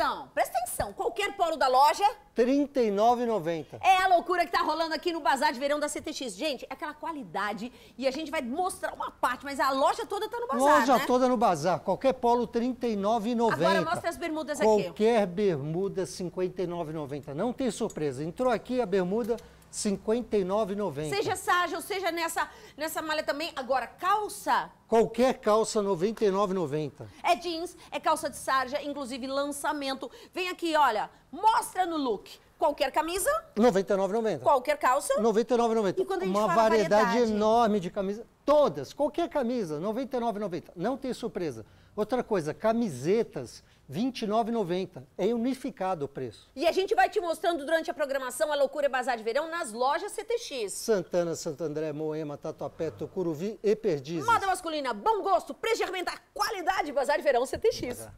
atenção, presta atenção, qualquer Polo da loja? R$ 39,90. É a loucura que tá rolando aqui no Bazar de Verão da CTX. Gente, é aquela qualidade e a gente vai mostrar uma parte, mas a loja toda tá no Bazar, Loja né? toda no Bazar. Qualquer polo R$ 39,90. Agora mostra as bermudas Qualquer aqui. Qualquer bermuda R$ 59,90. Não tem surpresa. Entrou aqui a bermuda... 59,90. Seja ou seja nessa, nessa malha também. Agora, calça. Qualquer calça, 99,90. É jeans, é calça de sarja, inclusive lançamento. Vem aqui, olha, Mostra no look. Qualquer camisa? 99,90. Qualquer calça? 99,90. E quando a gente Uma variedade, variedade enorme de camisas. Todas, qualquer camisa, 99,90. Não tem surpresa. Outra coisa, camisetas, 29,90. É unificado o preço. E a gente vai te mostrando durante a programação a Loucura Bazar de Verão nas lojas CTX. Santana, Santo André, Moema, Tatuapé, Tucuruvi e Perdizes. Moda masculina, bom gosto, preço de qualidade, Bazar de Verão CTX.